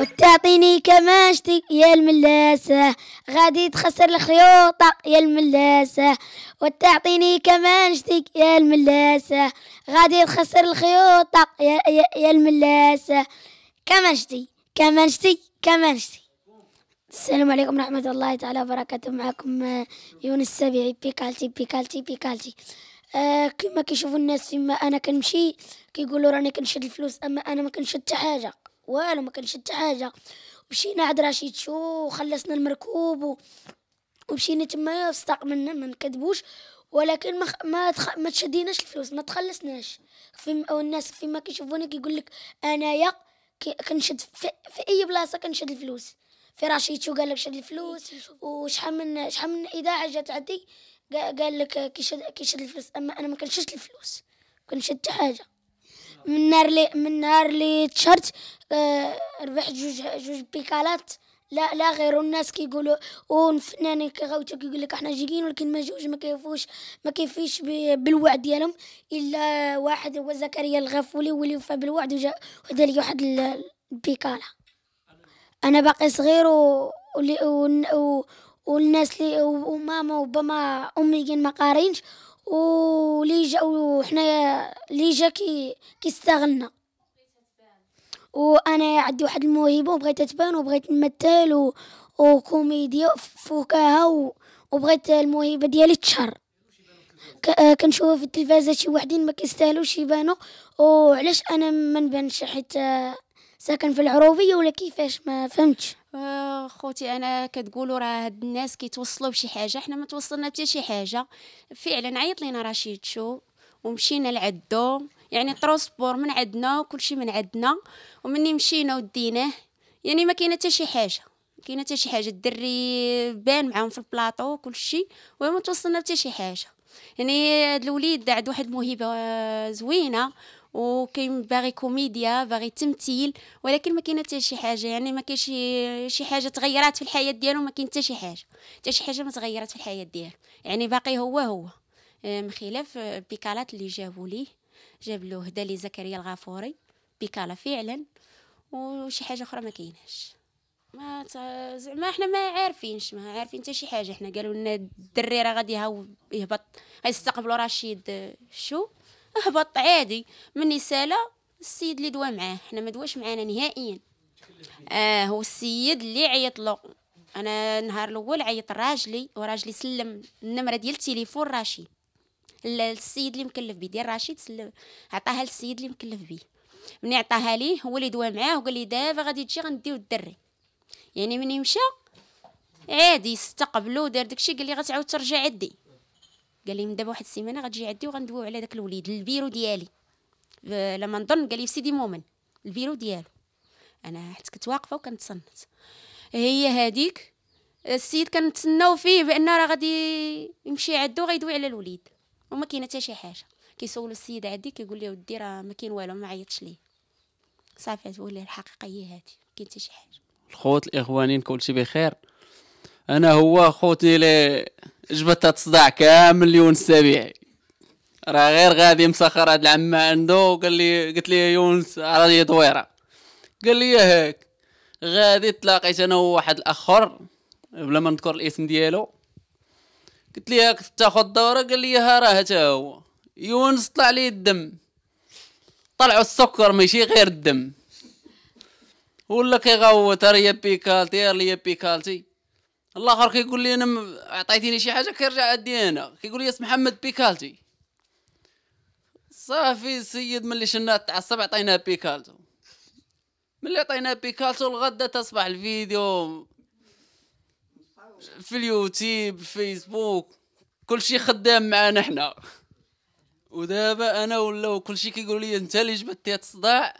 وتعطيني كماشتي يا الملاسة غادي تخسر الخيوطة يا الملاسة وتعطيني كماشتي يا الملاسة غادي تخسر الخيوطة يا, يا, يا الملاسة كماشتي كماشتي كماشتي السلام عليكم ورحمة الله تعالى وبركاته معكم آه، يونس السبيعي بيكالتي بيكالتي بيكالتي آه كما كيشوفوا الناس فيما انا كنمشي كيقولوا راني كنشد الفلوس اما انا ما كنشد حتى حاجه والو ما كنشد حتى حاجه مشينا عند رشيد شو وخلصنا المركوب و... ومشينا تمايا منا ما نكذبوش ولكن ما خ... ما, تخ... ما تشديناش الفلوس ما تخلصناش في او الناس فيما كيشوفوني كيقول لك انايا كي... كنشد في... في اي بلاصه كنشد الفلوس في رشيد شو قال لك شد الفلوس إيه، وشحال من شحال من اذاعه جات عندي قال لك كيشد كيشد الفلوس اما انا ما كنشدش الفلوس كنشد حتى حاجه من نهار لي من نهار اللي آه ربحت جوج جوج بيكالات لا لا غير الناس كيقولوا ونفنانين كغاوتو كيقول لك احنا جايين ولكن ما جوج ما كيفوش ما كيفيش بالوعد ديالهم الا واحد هو زكريا الغفولي ولي وفى بالوعد وجا ودا لي واحد البيكاله انا باقي صغير و, و... و... والناس اللي وماما وبابا امي كان ما قارينش ولي جا وحنايا لي جا كي كيستغلنا وانا عندي واحد الموهبه وبغيت تبان وبغيت نمثل و... وكوميديا وفكاهه وبغيت الموهبه ديالي تشهر كنشوف في التلفازه شي واحدين ما كيستاهلوش يبانو وعلاش انا ما نبانش حيت ساكن في العروبيه ولا كيفاش ما فهمتش آه، خوتي انا كتقولوا راه هاد الناس كيتوصلوا بشي حاجه حنا ما توصلنا حتى شي حاجه فعلا عيط لينا رشيد شو ومشينا لعدو يعني الترونسبور من عندنا وكلشي من عندنا ومني مشينا وديناه يعني ما كاينه حتى شي حاجه كاينه حتى شي حاجه الدري بان معاهم في البلاطو وكلشي وما توصلنا حتى شي حاجه يعني هاد الوليد عنده واحد الموهبه آه، زوينه وكاين باغي كوميديا باغي تمثيل ولكن ما كاين حتى شي حاجه يعني ما كاين شي حاجه تغيرات في الحياه ديالو ما كاين حتى شي حاجه حتى شي حاجه ما تغيرات في الحياه ديالو يعني باقي هو هو من خلاف آه، بيكالات اللي جابوا ليه جاب له هدا لي زكريا الغافوري بيكالا فعلا وشي حاجه اخرى ما كايناش ما زعما حنا ما عارفينش ما عارفين حتى شي حاجه حنا قالوا لنا الدري راه غادي يهبط غيستقبلوا رشيد آه، شو هبط عادي مني سالا السيد اللي دوا معاه حنا ما دواش معانا نهائيا اه هو السيد اللي عيط له انا النهار الاول عيط راجلي وراجلي سلم النمره ديال التليفون رشيد السيد اللي مكلف بيه ديال رشيد سلم عطاها للسيد اللي مكلف بيه ملي عطاها ليه هو اللي دوا معاه وقال لي دابا غادي تجي غنديو الدري يعني ملي مشى عادي استقبلو دار داكشي قال لي غتعاود ترجع عندي قال لي من دابا واحد السيمانه غتجي عندي وغندويو على داك الوليد البيرو ديالي لما نظن قال لي سيدي مؤمن البيرو ديالو انا حيت كنت واقفه وكنتصنت هي هذيك السيد كنتسناو فيه بان راه غادي يمشي عندو غيدوي على الوليد وما كاينه حتى شي حاجه كيسولو السيد عندي كيقول لي ودي راه ما كاين والو ما عيطش ليه صافي تولي الحقيقه هي هذه ما كاين حتى شي حاجه الخوت الاخوانين كلشي بخير انا هو خوتي اللي جبتها تصداع كامل يونس سبيعي راه غير غادي مسخر هاد العمة عنده وقال لي قلت لي يونس هي دويرة قال لي إيه هيك غادي تلاقيت انا وواحد الاخر بلا ما نذكر الاسم ديالو قلت هاك تاخذ دوره قال لي ها راه حتى هو يونس طلع لي الدم طلعوا السكر ماشي غير الدم ولا كيغوت راه بيكالتي راه بيكالتي الاخر كيقول لي انا عطيتيني شي حاجه كيرجع عندي انا كيقول لي اسم محمد بيكالتي صافي السيد ملي شنا تعصب عطينا بيكالتو ملي عطينا بيكالتو الغدا تصبح الفيديو في اليوتيوب فيسبوك كلشي خدام معانا حنا ودابا انا ولاو كلشي كيقولوا لي انت اللي جبتي الصداع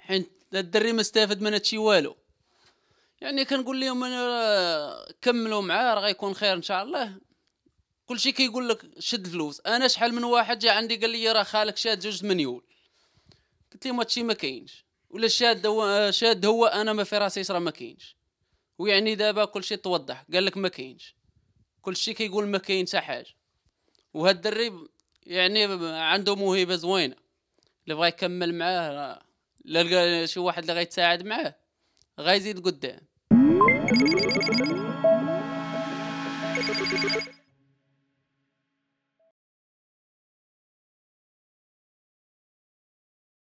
حيت الدري ما استفاد من هادشي والو يعني كنقول لهم انا كملوا معاه راه غيكون خير ان شاء الله كلشي كيقول لك شد الفلوس انا شحال من واحد جا عندي قال لي راه خالك شاد جوج مليون قلت لهم هادشي ما كاينش ولا شاد هو شاد هو انا ما في راسي راه ما كاينش ويعني دابا كلشي توضح قال لك ما كاينش كلشي كيقول ما كاين حتى حاجه وهاد الدري يعني عنده موهبه زوينه اللي بغى يكمل معاه لا لقى شي واحد اللي غيتساعد معاه غيزيد قدام Thank you.